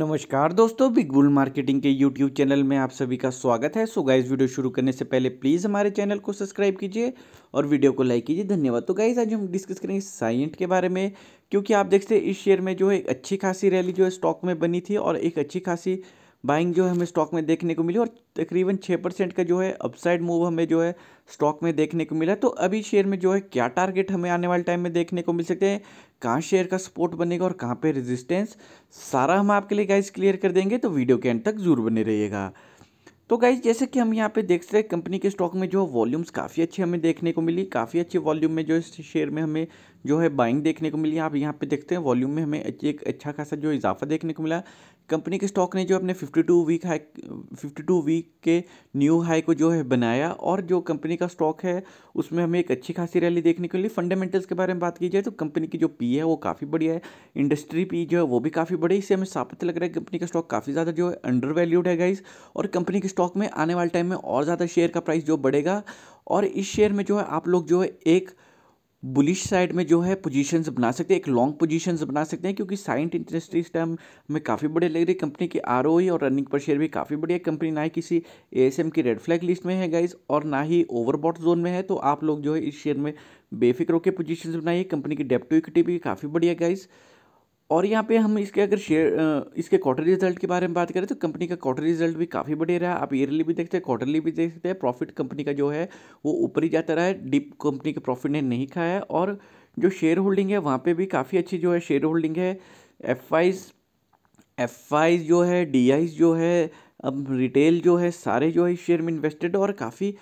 नमस्कार दोस्तों big bull marketing के यूट्यूब चैनल में आप सभी का स्वागत है सो गाइज वीडियो शुरू करने से पहले प्लीज़ हमारे चैनल को सब्सक्राइब कीजिए और वीडियो को लाइक कीजिए धन्यवाद तो गाइज आज हम डिस्कस करेंगे साइंट के बारे में क्योंकि आप देखते हैं इस शेयर में जो है एक अच्छी खासी रैली जो है स्टॉक में बनी थी और एक अच्छी खासी बाइंग जो है हमें स्टॉक में देखने को मिली और तकरीबन छः परसेंट का जो है अपसाइड मूव हमें जो है स्टॉक में देखने को मिला तो अभी शेयर में जो है क्या टारगेट हमें आने वाले टाइम में देखने को मिल सकते हैं कहाँ शेयर का सपोर्ट बनेगा और कहाँ पे रेजिस्टेंस सारा हम आपके लिए गाइज क्लियर कर देंगे तो वीडियो के एंड तक जरूर बने रहिएगा तो गाइज जैसे कि हम यहाँ पे देख सकते हैं कंपनी के स्टॉक में जो वॉल्यूम्स काफ़ी अच्छे हमें देखने को मिली काफ़ी अच्छे वॉल्यूम में जो इस शेयर में हमें जो है बाइंग देखने को मिली आप यहाँ पे देखते हैं वॉल्यूम में हमें एक अच्छा खासा जो इजाफा देखने को मिला कंपनी के स्टॉक ने जो अपने 52 वीक हाई 52 वीक के न्यू हाई को जो है बनाया और जो कंपनी का स्टॉक है उसमें हमें एक अच्छी खासी रैली देखने को मिली फंडामेंटल्स के बारे में बात की जाए तो कंपनी की जो पी है वो काफ़ी बढ़िया है इंडस्ट्री पी जो है वो भी काफ़ी बढ़ी इससे हमें साबित लग रहा है कंपनी का स्टॉक काफ़ी ज़्यादा जो है अंडर वैल्यूड है गाइज और कंपनी के स्टॉक में आने वाले टाइम में और ज़्यादा शेयर का प्राइस जो बढ़ेगा और इस शेयर में जो है आप लोग जो है एक बुलिश साइड में जो है पोजीशंस बना सकते हैं एक लॉन्ग पोजीशंस बना सकते हैं क्योंकि साइंट इंटरेस्ट इस टाइम में काफ़ी e बढ़िया लग रही है कंपनी की आर और रनिंग पर शेयर भी काफ़ी बढ़िया कंपनी ना ही किसी ए की रेड फ्लैग लिस्ट में है गाइज और ना ही ओवरबॉट जोन में है तो आप लोग जो है इस शेयर में बेफिक्र के पोजिशन बनाइए कंपनी की टू इक्विटी भी काफ़ी बढ़िया गाइज़ और यहाँ पे हम इसके अगर शेयर इसके क्वार्टर रिजल्ट के बारे में बात करें तो कंपनी का क्वार्टर रिजल्ट भी काफ़ी बढ़िया रहा आप ईयरली भी देखते हैं क्वार्टरली भी देख सकते हैं प्रॉफिट कंपनी का जो है वो ऊपर ही जाता रहा है डिप कंपनी के प्रॉफिट ने नहीं खाया है और जो शेयर होल्डिंग है वहाँ पर भी काफ़ी अच्छी जो है शेयर होल्डिंग है एफ एफ जो है डी जो है अब रिटेल जो है सारे जो है शेयर में इन्वेस्टेड और काफ़ी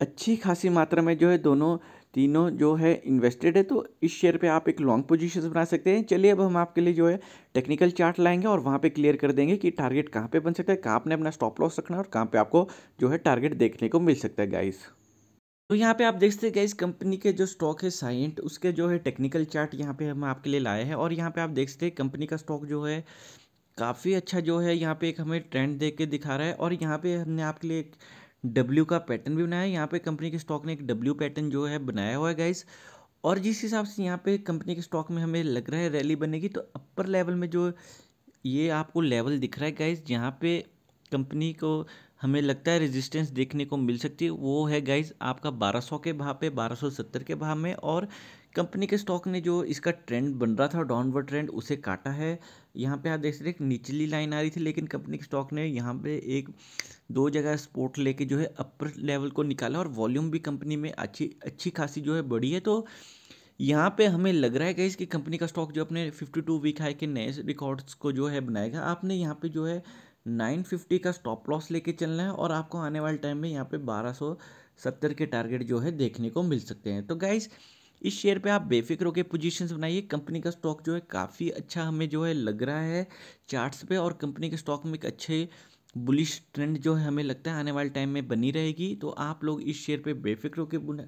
अच्छी खासी मात्रा में जो है दोनों तीनों जो है इन्वेस्टेड है तो इस शेयर पे आप एक लॉन्ग पोजीशन बना सकते हैं चलिए अब हम आपके लिए जो है टेक्निकल चार्ट लाएंगे और वहाँ पे क्लियर कर देंगे कि टारगेट कहाँ पे बन सकता है कहाँ आपने अपना स्टॉप लॉस रखना है और कहाँ पे आपको जो है टारगेट देखने को मिल सकता है गाइस तो यहाँ पे आप देख सकते हैं इस कंपनी के जो स्टॉक है साइंट उसके जो है टेक्निकल चार्ट यहाँ पे हम आपके लिए लाए हैं और यहाँ पे आप देख सकते हैं कंपनी का स्टॉक जो है काफ़ी अच्छा जो है यहाँ पे एक हमें ट्रेंड देख के दिखा रहा है और यहाँ पे हमने आपके लिए डब्ल्यू का पैटर्न भी बनाया है यहाँ पे कंपनी के स्टॉक ने एक डब्ल्यू पैटर्न जो है बनाया हुआ है गाइस और जिस हिसाब से यहाँ पे कंपनी के स्टॉक में हमें लग रहा है रैली बनेगी तो अपर लेवल में जो ये आपको लेवल दिख रहा है गाइस जहाँ पे कंपनी को हमें लगता है रेजिस्टेंस देखने को मिल सकती है वो है गाइज आपका 1200 के भाव पे 1270 के भाव में और कंपनी के स्टॉक ने जो इसका ट्रेंड बन रहा था डाउनवर्ड ट्रेंड उसे काटा है यहाँ पे आप देख सकते हैं निचली लाइन आ रही थी लेकिन कंपनी के स्टॉक ने यहाँ पे एक दो जगह स्पोर्ट लेके जो है अपर लेवल को निकाला और वॉल्यूम भी कंपनी में अच्छी अच्छी खासी जो है बढ़ी है तो यहाँ पे हमें लग रहा है गाइज कि कंपनी का स्टॉक जो अपने 52 वीक हाई के नए रिकॉर्ड्स को जो है बनाएगा आपने यहाँ पे जो है 950 का स्टॉप लॉस लेके चलना है और आपको आने वाले टाइम में यहाँ पे 1270 के टारगेट जो है देखने को मिल सकते हैं तो गाइज़ इस शेयर पे आप बेफिक्र होकर पोजीशंस बनाइए कंपनी का स्टॉक जो है काफ़ी अच्छा हमें जो है लग रहा है चार्ट्स पे और कंपनी के स्टॉक में एक अच्छे बुलिश ट्रेंड जो है हमें लगता है आने वाले टाइम में बनी रहेगी तो आप लोग इस शेयर पे बेफिक्र होकर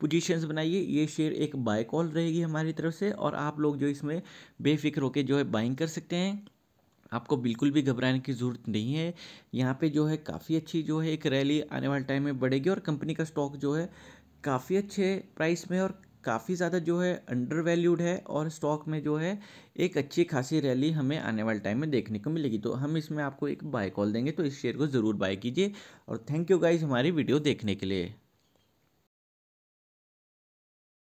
पोजीशंस बनाइए ये शेयर एक बाय कॉल रहेगी हमारी तरफ से और आप लोग जो इसमें बेफिक्र होकर जो है बाइंग कर सकते हैं आपको बिल्कुल भी घबराने की ज़रूरत नहीं है यहाँ पे जो है काफ़ी अच्छी जो है एक रैली आने वाले टाइम में बढ़ेगी और कंपनी का स्टॉक जो है काफ़ी अच्छे प्राइस में और काफ़ी ज़्यादा जो है अंडर वैल्यूड है और स्टॉक में जो है एक अच्छी खासी रैली हमें आने वाले टाइम में देखने को मिलेगी तो हम इसमें आपको एक बाय कॉल देंगे तो इस शेयर को ज़रूर बाय कीजिए और थैंक यू गाइज हमारी वीडियो देखने के लिए